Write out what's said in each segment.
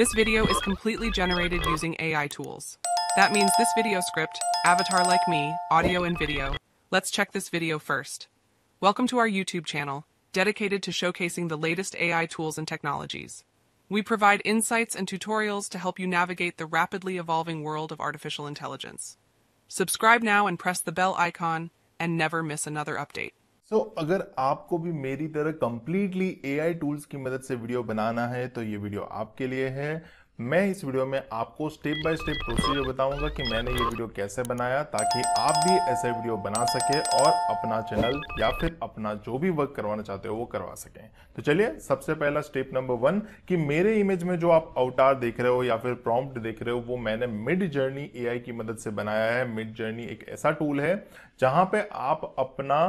This video is completely generated using AI tools. That means this video script, avatar like me, audio and video. Let's check this video first. Welcome to our YouTube channel, dedicated to showcasing the latest AI tools and technologies. We provide insights and tutorials to help you navigate the rapidly evolving world of artificial intelligence. Subscribe now and press the bell icon and never miss another update. So so, अगर आपको भी मेरी तरह completely I tools की मदद से video बनाना है तो ये वीडियो आपके लिए है मैं इस वीडियो में आपको स्टेप बाय स्टेप प्रोसीजर बताऊंगा कि मैंने ये वीडियो कैसे बनाया ताकि आप भी ऐसे वीडियो बना सके और अपना चैनल या फिर अपना जो भी वर्क करवाना चाहते हो वो करवा सकें तो चलिए सबसे पहला स्टेप नंबर वन कि मेरे इमेज में जो आप अवतार देख रहे हो या फिर प्रॉम्प्ट देख रहे हो वो मैंने मिड जर्नी ए की मदद से बनाया है मिड जर्नी एक ऐसा टूल है जहां पे आप अपना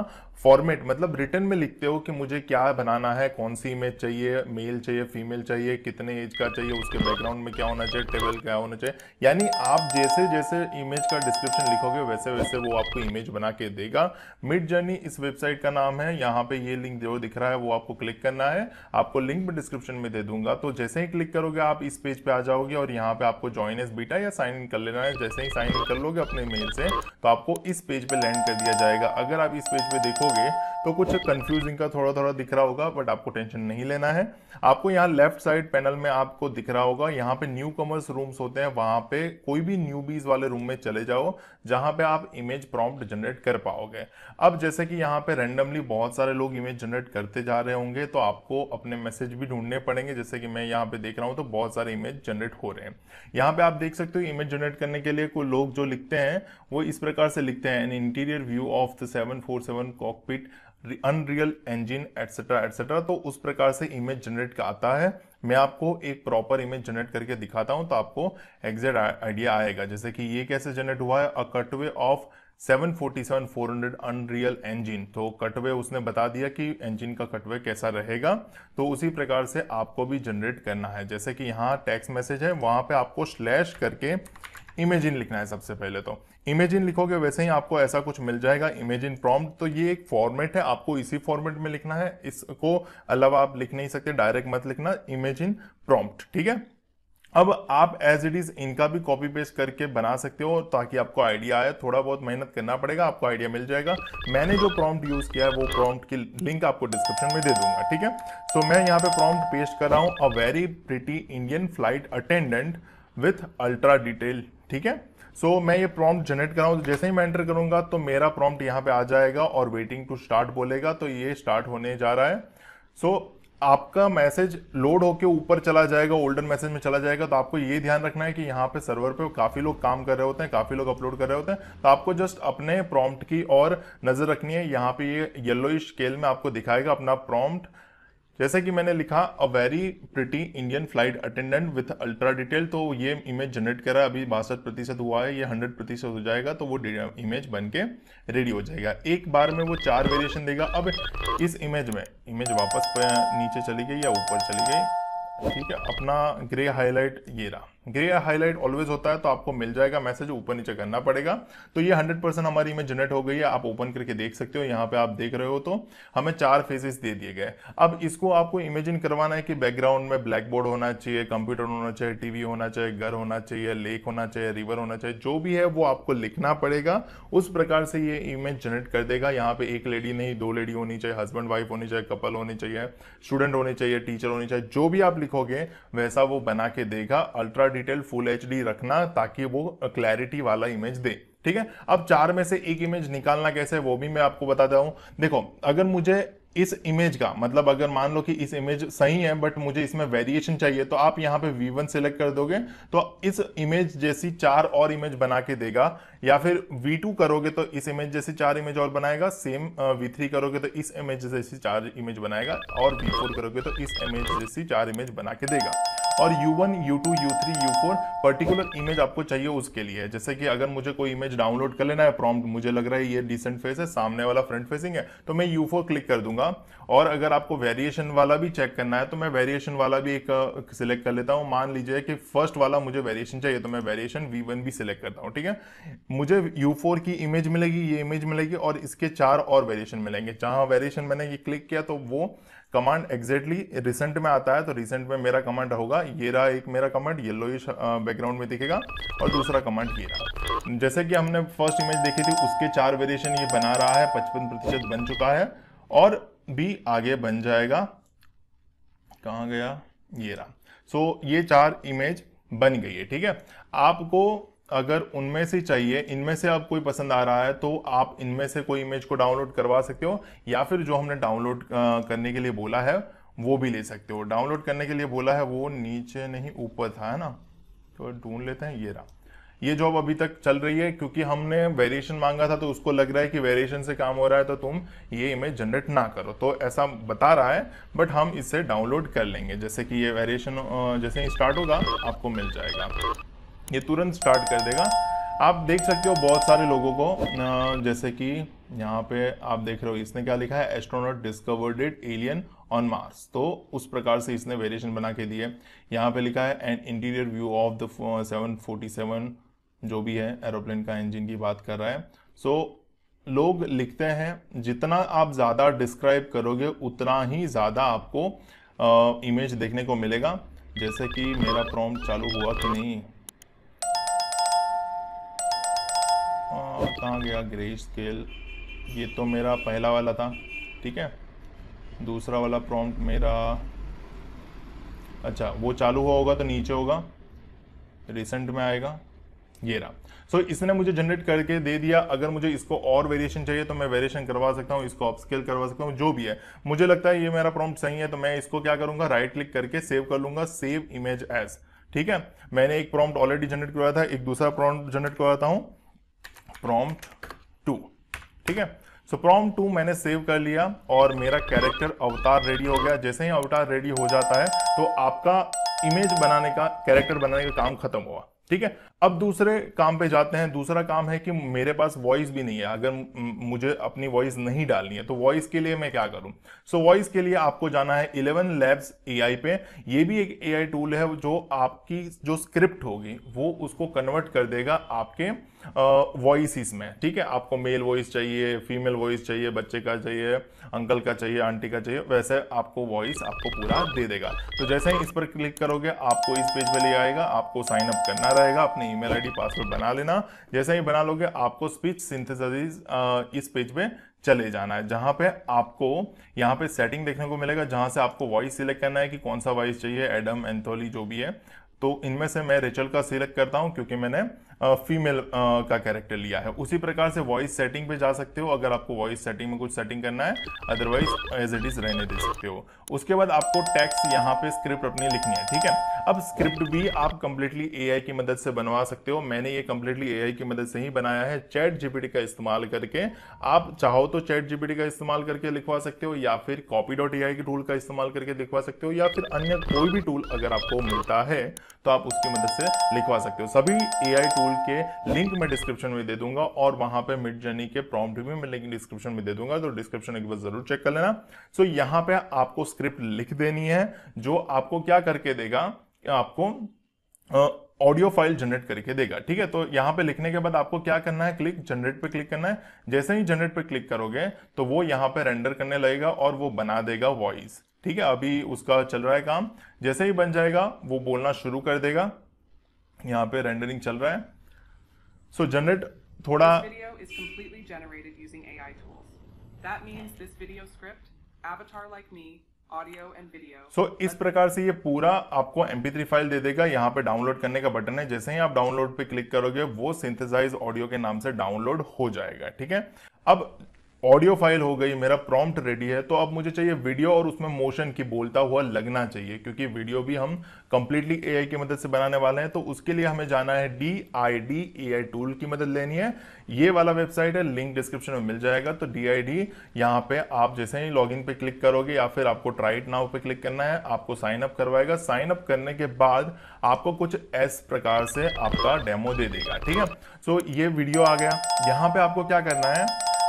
फॉर्मेट मतलब रिटर्न में लिखते हो कि मुझे क्या बनाना है कौन सी इमेज चाहिए मेल चाहिए फीमेल चाहिए कितने एज का चाहिए उसके बैकग्राउंड में क्या होना चाहिए टेबल क्या होना चाहिए यानी आप जैसे जैसे इमेज का डिस्क्रिप्शन लिखोगे वैसे वैसे वो आपको इमेज बना के देगा मिड जर्नी इस वेबसाइट का नाम है यहाँ पे ये लिंक जो दिख रहा है वो आपको क्लिक करना है आपको लिंक भी डिस्क्रिप्शन में दे दूंगा तो जैसे ही क्लिक करोगे आप इस पेज पे आ जाओगे और यहाँ पे आपको ज्वाइन एस बीटा या साइन इन कर लेना है जैसे ही साइन इन कर लोगे अपने मेल से तो आपको इस पेज पे लैंड कर दिया जाएगा अगर आप इस पेज पे देखोगे तो कुछ कंफ्यूजिंग का थोड़ा थोड़ा दिख रहा होगा बट आपको टेंशन नहीं लेना है आपको यहाँ लेफ्ट साइड पैनल में आपको दिख रहा होगा यहाँ पे न्यू कमर्स रूम्स होते हैं वहां पे कोई भी न्यू बीज वाले रूम में चले जाओ जहां पे आप इमेज प्रॉम्प्ट जनरेट कर पाओगे अब जैसे कि यहाँ पे रेंडमली बहुत सारे लोग इमेज जनरेट करते जा रहे होंगे तो आपको अपने मैसेज भी ढूंढने पड़ेंगे जैसे कि मैं यहाँ पे देख रहा हूँ तो बहुत सारे इमेज जनरेट हो रहे हैं यहाँ पे आप देख सकते हो इमेज जनरेट करने के लिए कोई लोग जो लिखते हैं वो इस प्रकार से लिखते हैं an interior view of the seven four seven cockpit unreal engine etcetera etcetera तो उस प्रकार से इमेज जनरेट का आता है मैं आपको एक प्रॉपर इमेज जनरेट करके दिखाता हूं तो आपको एग्जैक्ट आइडिया आएगा जैसे कि ये कैसे जनरेट हुआ है a cutaway of 747 400 unreal engine तो कटवे उसने बता दिया कि इंजिन का कटवे कैसा रहेगा तो उसी प्रकार से आपको भी जनरेट करना है जैसे कि यहाँ टेक्स्ट मैसेज है वहां पे आपको स्लैश करके इमेजिन लिखना है सबसे पहले तो इमेजिन लिखोगे वैसे ही आपको ऐसा कुछ मिल जाएगा इमेजिन प्रॉम्प्ट तो ये एक फॉर्मेट है आपको इसी फॉर्मेट में लिखना है इसको अलावा आप लिख नहीं सकते डायरेक्ट मत लिखना इमेजिन प्रॉम्प्ट ठीक है अब आप एज इट इज इनका भी कॉपी पेस्ट करके बना सकते हो ताकि आपको आइडिया आए थोड़ा बहुत मेहनत करना पड़ेगा आपको आइडिया मिल जाएगा मैंने जो प्रॉम्प्ट यूज किया है वो प्रॉम्प्ट की लिंक आपको डिस्क्रिप्शन में दे दूंगा ठीक है सो so, मैं यहाँ पे प्रॉम्प्ट पेस्ट कर रहा हूँ a very pretty Indian flight attendant with ultra detail ठीक है सो so, मैं ये प्रॉम्प्ट जनरेट कराऊँ जैसे ही मैं एंटर करूंगा तो मेरा प्रॉम्प्ट यहाँ पे आ जाएगा और वेटिंग टू स्टार्ट बोलेगा तो ये स्टार्ट होने जा रहा है सो so, आपका मैसेज लोड होके ऊपर चला जाएगा ओल्डर मैसेज में चला जाएगा तो आपको ये ध्यान रखना है कि यहाँ पे सर्वर पे काफ़ी लोग काम कर रहे होते हैं काफ़ी लोग अपलोड कर रहे होते हैं तो आपको जस्ट अपने प्रॉम्प्ट की और नज़र रखनी है यहाँ पे ये येलो स्केल में आपको दिखाएगा अपना प्रॉम्प्ट जैसे कि मैंने लिखा a very pretty Indian flight attendant with ultra detail तो ये इमेज जनरेट करा अभी बासठ प्रतिशत हुआ है ये हंड्रेड प्रतिशत हो जाएगा तो वो इमेज बन के रेडी हो जाएगा एक बार में वो चार वेरिएशन देगा अब इस इमेज में इमेज वापस नीचे चली गई या ऊपर चली गई ठीक है अपना ग्रे हाईलाइट ये रहा ग्रे हाईलाइट ऑलवेज होता है तो आपको मिल जाएगा मैसेज ऊपर नीचे करना पड़ेगा तो ये 100 परसेंट हमारी इमेज जनरेट हो गई है आप ओपन करके देख सकते हो यहाँ पे आप देख रहे हो तो हमें चार फेजेस दे दिए गए अब इसको आपको इमेजिन करवाना है कि बैकग्राउंड में ब्लैक बोर्ड होना चाहिए कंप्यूटर होना चाहिए टीवी होना चाहिए घर होना चाहिए लेक होना चाहिए रिवर होना चाहिए जो भी है वो आपको लिखना पड़ेगा उस प्रकार से ये इमेज जनरेट कर देगा यहाँ पे एक लेडी नहीं दो लेडी होनी चाहिए हस्बैंड वाइफ होनी चाहिए कपल होनी चाहिए स्टूडेंट होनी चाहिए टीचर होनी चाहिए जो भी आप लिखोगे वैसा वो बना के देगा अल्ट्रा डिटेल फुल एच रखना ताकि वो क्लैरिटी वाला इमेज दे ठीक है अब चार में से एक इमेज निकालना कैसे है वो भी मैं आपको बताता हूँ देखो अगर मुझे इस इमेज का मतलब अगर मान लो कि इस इमेज सही है बट मुझे इसमें वेरिएशन चाहिए तो आप यहाँ पे V1 वन सेलेक्ट कर दोगे तो इस इमेज जैसी चार और इमेज बना के देगा या फिर V2 करोगे तो इस इमेज जैसी चार इमेज और बनाएगा सेम V3 करोगे तो इस इमेज जैसी चार इमेज बनाएगा और V4 करोगे तो इस इमेज जैसी चार इमेज बना के देगा और U1, U2, U3, U4 particular image आपको चाहिए उसके लिए जैसे कि अगर मुझे कोई इमेज डाउनलोड कर लेना है प्रॉम्प्ट मुझे लग रहा है ये डिसेंट फेस है सामने वाला फ्रंट फेसिंग है तो मैं U4 क्लिक कर दूंगा और अगर आपको वेरिएशन वाला भी चेक करना है तो मैं वेरिएशन वाला भी एक सिलेक्ट uh, कर लेता हूँ मान लीजिए कि फर्स्ट वाला मुझे वेरिएशन चाहिए तो मैं वेरिएशन वी भी सिलेक्ट करता हूँ ठीक है मुझे यू की इमेज मिलेगी ये इमेज मिलेगी और इसके चार और वेरिएशन मिलेंगे जहाँ वेरिएशन मैंने ये क्लिक किया तो वो कमांड एग्जैक्टली रिसेंट में आता है तो रिसेंट में मेरा कमांड होगा ये रहा एक मेरा कमांड येलोइश बैकग्राउंड में दिखेगा और दूसरा कमांड ये रहा जैसे कि हमने फर्स्ट इमेज देखी थी उसके चार वेरिएशन ये बना रहा है पचपन प्रतिशत बन चुका है और भी आगे बन जाएगा कहाँ गया ये रहा सो so, ये चार इमेज बन गई है ठीक है आपको अगर उनमें से चाहिए इनमें से आप कोई पसंद आ रहा है तो आप इनमें से कोई इमेज को डाउनलोड करवा सकते हो या फिर जो हमने डाउनलोड करने के लिए बोला है वो भी ले सकते हो डाउनलोड करने के लिए बोला है वो नीचे नहीं ऊपर था है ना तो ढूंढ लेते हैं ये रहा ये जॉब अभी तक चल रही है क्योंकि हमने वेरिएशन मांगा था तो उसको लग रहा है कि वेरिएशन से काम हो रहा है तो तुम ये इमेज जनरेट ना करो तो ऐसा बता रहा है बट हम इसे डाउनलोड कर लेंगे जैसे कि ये वेरिएशन जैसे स्टार्ट होगा आपको मिल जाएगा ये तुरंत स्टार्ट कर देगा आप देख सकते हो बहुत सारे लोगों को जैसे कि यहाँ पे आप देख रहे हो इसने क्या लिखा है astronaut discovered it alien on Mars तो उस प्रकार से इसने वेरिएशन बना के दिए यहाँ पे लिखा है and interior view of the seven forty seven जो भी है एरोप्लेन का इंजन की बात कर रहा है सो so, लोग लिखते हैं जितना आप ज़्यादा डिस्क्राइब करोगे उतना ही ज़्यादा आपको आ, इमेज देखने को मिलेगा जैसे कि मेरा प्रॉम्प्ट चालू हुआ कि नहीं कहाँ गया ग्रे स्केल ये तो मेरा पहला वाला था ठीक है दूसरा वाला प्रॉम्प्ट मेरा अच्छा वो चालू हुआ होगा तो नीचे होगा रिसेंट में आएगा ये रहा सो so, इसने मुझे जनरेट करके दे दिया अगर मुझे इसको और वेरिएशन चाहिए तो मैं वेरिएशन करवा सकता हूँ इसको अपस्केल करवा सकता हूँ जो भी है मुझे लगता है ये मेरा प्रॉम्प्ट सही है तो मैं इसको क्या करूँगा राइट क्लिक करके सेव कर लूँगा सेव इमेज एज ठीक है मैंने एक प्रॉम्प्ट ऑलरेडी जनरेट करवाया था एक दूसरा प्रॉम्प्ट जनरेट करवाता हूँ प्रॉम्प्ट टू ठीक है सो प्रॉम्प्ट टू मैंने सेव कर लिया और मेरा कैरेक्टर अवतार रेडी हो गया जैसे ही अवतार रेडी हो जाता है तो आपका इमेज बनाने का कैरेक्टर बनाने का काम खत्म हुआ ठीक है अब दूसरे काम पे जाते हैं दूसरा काम है कि मेरे पास वॉइस भी नहीं है अगर मुझे अपनी वॉइस नहीं डालनी है तो वॉइस के लिए मैं क्या करूं सो so, वॉइस के लिए आपको जाना है इलेवन लैब्स एआई पे ये भी एक एआई टूल है जो आपकी जो स्क्रिप्ट होगी वो उसको कन्वर्ट कर देगा आपके वॉइसिस में ठीक है आपको मेल वॉइस चाहिए फीमेल वॉइस चाहिए बच्चे का चाहिए अंकल का चाहिए आंटी का चाहिए वैसे आपको वॉइस आपको पूरा दे देगा तो जैसे ही इस पर क्लिक करोगे आपको इस पेज पे ले आएगा आपको साइन अप करना रहेगा अपने ईमेल आईडी पासवर्ड बना लेना जैसे ही बना लोगे आपको स्पीच सिंथेसिस इस पेज पे चले जाना है जहाँ पे आपको यहाँ पे सेटिंग देखने को मिलेगा जहाँ से आपको वॉइस सिलेक्ट करना है कि कौन सा वॉइस चाहिए एडम एंथोली जो भी है तो इनमें से मैं रेचल का सिलेक्ट करता हूँ क्योंकि मैंने फीमेल का कैरेक्टर लिया है उसी प्रकार से वॉइस सेटिंग पे जा सकते हो अगर आपको वॉइस सेटिंग में कुछ सेटिंग करना है अदरवाइज एज इट इज रहने दे सकते हो उसके बाद आपको टेक्स्ट यहाँ पे स्क्रिप्ट अपनी लिखनी है ठीक है अब स्क्रिप्ट भी आप कंप्लीटली ए की मदद से बनवा सकते हो मैंने ये कंप्लीटली ए की मदद से ही बनाया है चैट जीपीटी का इस्तेमाल करके आप चाहो तो चैट जीपीटी का इस्तेमाल करके लिखवा सकते हो या फिर कॉपी डॉट ए के टूल का इस्तेमाल करके लिखवा सकते हो या फिर अन्य कोई भी टूल अगर आपको मिलता है तो आप उसकी मदद से लिखवा सकते हो सभी ए टूल टूल के लिंक मैं डिस्क्रिप्शन में दे दूंगा और वहां पर मिड जर्नी के प्रॉम्प्ट भी मैं लिंक डिस्क्रिप्शन में दे दूंगा तो डिस्क्रिप्शन एक बार जरूर चेक कर लेना सो so, यहां पे आपको स्क्रिप्ट लिख देनी है जो आपको क्या करके देगा आपको ऑडियो फाइल जनरेट करके देगा ठीक है तो यहां पे लिखने के बाद आपको क्या करना है क्लिक जनरेट पे क्लिक करना है जैसे ही जनरेट पे क्लिक करोगे तो वो यहां पे रेंडर करने लगेगा और वो बना देगा वॉइस ठीक है अभी उसका चल रहा है काम जैसे ही बन जाएगा वो बोलना शुरू कर देगा यहां पे रेंडरिंग चल रहा है So generate thoda. This video is completely generated using AI tools. That means this video script, avatar like me, audio and video. So इस प्रकार से ये पूरा आपको MP3 फाइल दे देगा यहाँ पे डाउनलोड करने का बटन है जैसे ही आप डाउनलोड पे क्लिक करोगे वो सिंथेसाइज ऑडियो के नाम से डाउनलोड हो जाएगा ठीक है अब ऑडियो फाइल हो गई मेरा प्रॉम्प्ट रेडी है तो अब मुझे चाहिए वीडियो और उसमें मोशन की बोलता हुआ लगना चाहिए क्योंकि वीडियो भी हम कंप्लीटली एआई की मदद से बनाने वाले हैं तो उसके लिए हमें जाना है D I D A I tool की मदद लेनी है ये वाला वेबसाइट है लिंक डिस्क्रिप्शन में मिल जाएगा तो डी आई डी यहाँ पे आप जैसे ही लॉग इन पे क्लिक करोगे या फिर आपको ट्राइट नाउ पे क्लिक करना है आपको साइन अप करवाएगा साइन अप करने के बाद आपको कुछ एस प्रकार से आपका डेमो दे देगा ठीक है सो so, ये वीडियो आ गया यहाँ पे आपको क्या करना है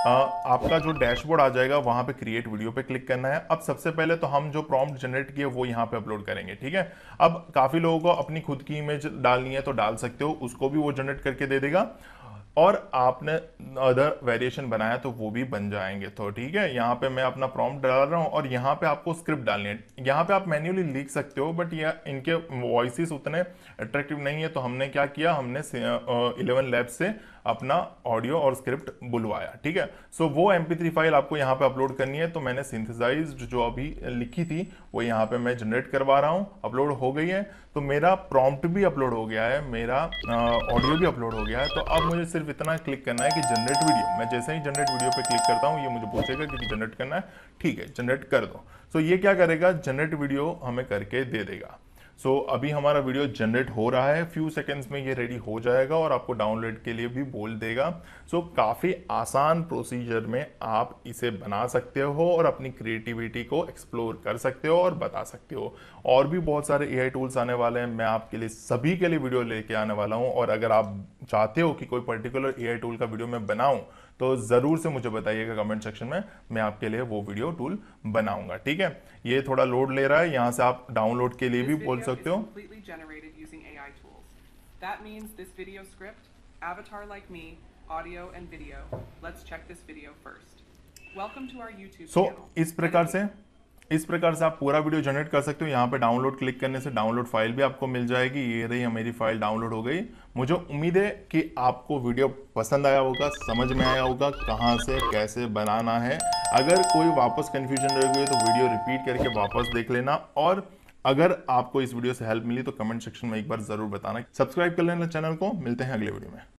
आपका जो डैशबोर्ड आ जाएगा वहां पे क्रिएट वीडियो पे क्लिक करना है अब सबसे पहले तो हम जो प्रॉम्प्ट जनरेट किए वो यहाँ पे अपलोड करेंगे ठीक है अब काफ़ी लोगों को अपनी खुद की इमेज डालनी है तो डाल सकते हो उसको भी वो जनरेट करके दे देगा और आपने अदर वेरिएशन बनाया तो वो भी बन जाएंगे तो ठीक है यहाँ पे मैं अपना प्रॉम्प्ट डाल रहा हूँ और यहाँ पे आपको स्क्रिप्ट डालनी है यहाँ पे आप मैन्युअली लिख सकते हो बट यह इनके वॉइसिस उतने अट्रैक्टिव नहीं है तो हमने क्या किया हमने इलेवन लैब से अपना ऑडियो और स्क्रिप्ट बुलवाया ठीक है सो so, वो एम फाइल आपको यहाँ पे अपलोड करनी है तो मैंने सिंथेसाइज जो अभी लिखी थी वो यहाँ पे मैं जनरेट करवा रहा हूँ अपलोड हो गई है तो मेरा प्रॉम्प्ट भी अपलोड हो गया है मेरा ऑडियो भी अपलोड हो गया है तो अब मुझे सिर्फ इतना क्लिक करना है कि जनरेट वीडियो मैं जैसे ही जनरेट वीडियो पे क्लिक करता हूँ ये मुझे पूछेगा कि जनरेट करना है ठीक है जनरेट कर दो सो so, ये क्या करेगा जनरेट वीडियो हमें करके दे देगा सो so, अभी हमारा वीडियो जनरेट हो रहा है फ्यू सेकेंड्स में ये रेडी हो जाएगा और आपको डाउनलोड के लिए भी बोल देगा सो so, काफ़ी आसान प्रोसीजर में आप इसे बना सकते हो और अपनी क्रिएटिविटी को एक्सप्लोर कर सकते हो और बता सकते हो और भी बहुत सारे ए टूल्स आने वाले हैं मैं आपके लिए सभी के लिए वीडियो लेके आने वाला हूँ और अगर आप चाहते हो कि कोई पर्टिकुलर ए टूल का वीडियो मैं बनाऊँ तो ज़रूर से मुझे बताइएगा कमेंट सेक्शन में मैं आपके लिए वो वीडियो टूल बनाऊंगा ठीक है ये थोड़ा लोड ले रहा है यहाँ से आप डाउनलोड के लिए भी बोल सकते हो That means this video script, avatar like me, audio and video. Let's check this video first. Welcome to our YouTube so, channel. इस प्रकार से इस प्रकार से आप पूरा वीडियो जनरेट कर सकते हो यहाँ पे डाउनलोड क्लिक करने से डाउनलोड फाइल भी आपको मिल जाएगी ये रही मेरी फाइल डाउनलोड हो गई मुझे उम्मीद है कि आपको वीडियो पसंद आया होगा समझ में आया होगा कहाँ से कैसे बनाना है अगर कोई वापस कन्फ्यूजन रह गई तो वीडियो रिपीट करके वापस देख लेना और अगर आपको इस वीडियो से हेल्प मिली तो कमेंट सेक्शन में एक बार जरूर बताना सब्सक्राइब कर लेना चैनल को मिलते हैं अगले वीडियो में